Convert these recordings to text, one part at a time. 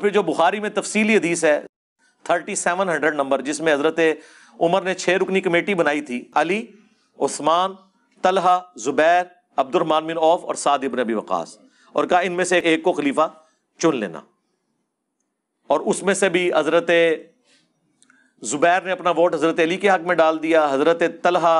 फिर जो बुखारी में तफसीली हदीस है थर्टी सेवन हंड्रेड नंबर जिसमें हजरत उमर ने छह रुकनी कमेटी बनाई थी अली उस्मान तलहा जुबैर अब्दुलरमान बिन औफ और साद इबन अबी वकास और कहा इनमें से एक को खलीफा चुन लेना और उसमें से भी हजरत जुबैर ने अपना वोट हजरत अली के हक में डाल दिया हजरत तलहा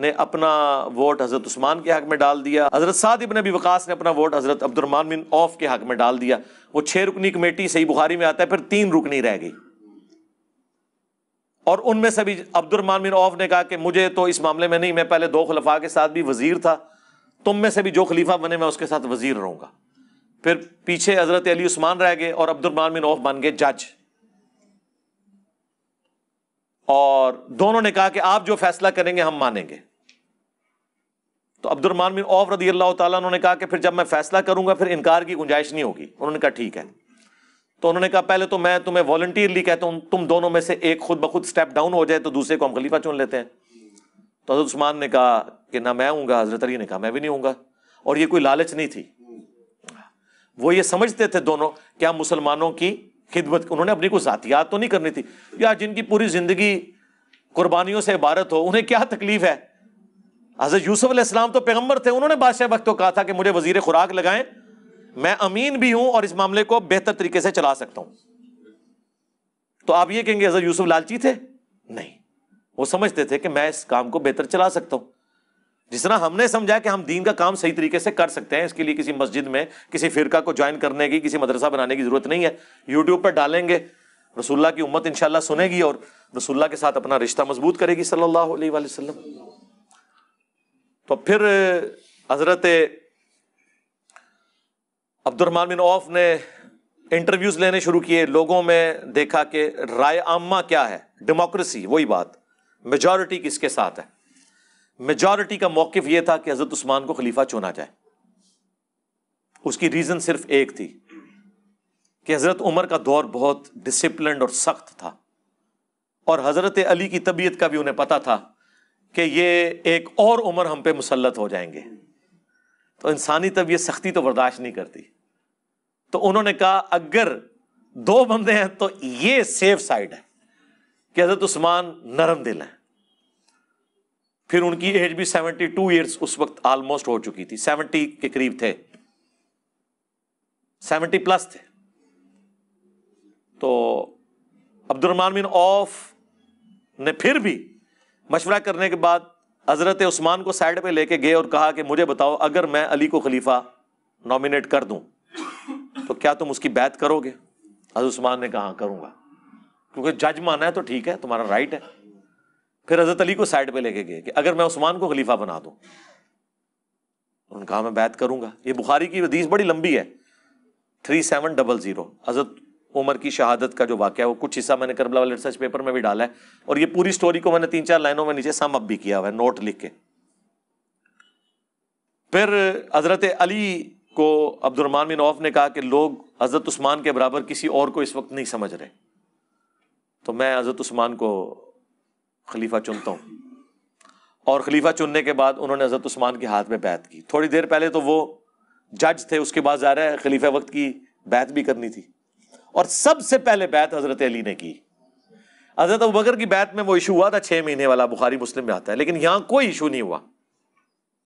ने अपना वोट हज़रत उस्मान के हक में डाल दिया हज़रत साद इबन अबी वकास ने अपना वोट हज़रत अब्दुलरमान बिन औफ के हक में डाल दिया वो छह रुकनी कमेटी सही बुखारी में आता है फिर तीन रुकनी रह गई और उनमें से भी अब्दुलरमान बिन औफ ने कहा कि मुझे तो इस मामले में नहीं मैं पहले दो खलफा के साथ भी वजीर था तुम में से भी जो खलीफा बने मैं उसके साथ वजीर रहूंगा फिर पीछे हज़रत अली उस्मान रह गए और अब्दुलरमान बिन औफ बन गए जज और दोनों ने कहा कि आप जो फैसला करेंगे हम मानेंगे तो अब्दुलरमान बिन औफ रदी अल्लाह ताला उन्होंने कहा कि फिर जब मैं फैसला करूंगा फिर इनकार की गुंजाइश नहीं होगी उन्होंने कहा ठीक है तो उन्होंने कहा पहले तो मैं तुम्हें वॉलंटियरली कहता हूं तुम दोनों में से एक खुद ब खुद स्टेप डाउन हो जाए तो दूसरे को हम खलीफा चुन लेते हैं तो हजरत उस्मान ने कहा कि ना मैं हूंगा हजरत अली ने कहा मैं भी नहीं हूँ और ये कोई लालच नहीं थी वो ये समझते थे दोनों क्या मुसलमानों की खिदमत उन्होंने अपनी कोई जातियात तो नहीं करनी थी या जिनकी पूरी ज़िंदगी कुर्बानियों से इबारत हो उन्हें क्या तकलीफ़ है हज़रत यूसुफ अलैहिस्सलाम तो पैगम्बर थे उन्होंने बादशाह वक्त को कहा था कि मुझे वजीर खुराक लगाएं मैं अमीन भी हूं और इस मामले को बेहतर तरीके से चला सकता हूं तो आप ये कहेंगे हज़रत यूसुफ लालची थे नहीं वो समझते थे कि मैं इस काम को बेहतर चला सकता हूं जिस तरह हमने समझा कि हम दीन का काम सही तरीके से कर सकते हैं इसके लिए किसी मस्जिद में किसी फिरका को ज्वाइन करने की किसी मदरसा बनाने की जरूरत नहीं है यूट्यूब पर डालेंगे रसुल्ला की उम्मत इनशाला सुनेगी और रसुल्ला के साथ अपना रिश्ता मजबूत करेगी सल्लाम तो फिर हजरत अब्दुलरमान बिन औफ ने इंटरव्यूज लेने शुरू किए लोगों में देखा कि राय आमा क्या है डेमोक्रेसी वही बात मेजॉरिटी किसके साथ है मेजॉरिटी का मौकफ यह था कि हजरत उस्मान को खलीफा चुना जाए उसकी रीजन सिर्फ एक थी कि हजरत उमर का दौर बहुत डिसिप्लिन और सख्त था और हजरत अली की तबीयत का भी उन्हें पता था कि ये एक और उम्र हम पे मुसलत हो जाएंगे तो इंसानी तबीयत सख्ती तो बर्दाश्त नहीं करती तो उन्होंने कहा अगर दो बंदे हैं तो ये सेफ साइड है कि हजरत उस्मान नरम दिल हैं फिर उनकी एज भी 72 टू ईयर्स उस वक्त ऑलमोस्ट हो चुकी थी 70 के करीब थे 70 प्लस थे तो अब्दुलरमान बिन औफ ने फिर भी मशवरा करने के बाद हज़रत उस्मान को साइड पे लेके गए और कहा कि मुझे बताओ अगर मैं अली को खलीफा नॉमिनेट कर दूं तो क्या तुम उसकी बैत करोगे हजरत उस्मान ने कहा करूंगा क्योंकि जज माना है तो ठीक है तुम्हारा राइट है फिर हजरत अली को साइड पे लेके गए कि अगर मैं उस्मान को खलीफा बना दूं उन्होंने कहा मैं बैत करूंगा ये बुखारी की हदीस बड़ी लंबी है थ्री सेवन डबल जीरो हजरत उमर की शहादत का जो वाक्य है वो कुछ हिस्सा मैंने करबला वाले रिसर्च पेपर में भी डाला है और ये पूरी स्टोरी को मैंने तीन चार लाइनों में नीचे सम अप भी किया हुआ है नोट लिख के फिर हजरत अली को अब्दुलरमान बिन औफ ने कहा कि लोग हजरत उस्मान के बराबर किसी और को इस वक्त नहीं समझ रहे तो मैं हजरत उस्मान को खलीफा चुनता हूँ और खलीफा चुनने के बाद उन्होंने हज़रत उस्मान के हाथ में बैत की थोड़ी देर पहले तो वो जज थे उसके बाद रहे हैं खलीफा वक्त की बैत भी करनी थी और सबसे पहले बैत हज़रत अली ने की हज़रत अबू बकर की बैत में वो इशू हुआ था छः महीने वाला बुखारी मुस्लिम में आता है लेकिन यहाँ कोई इशू नहीं हुआ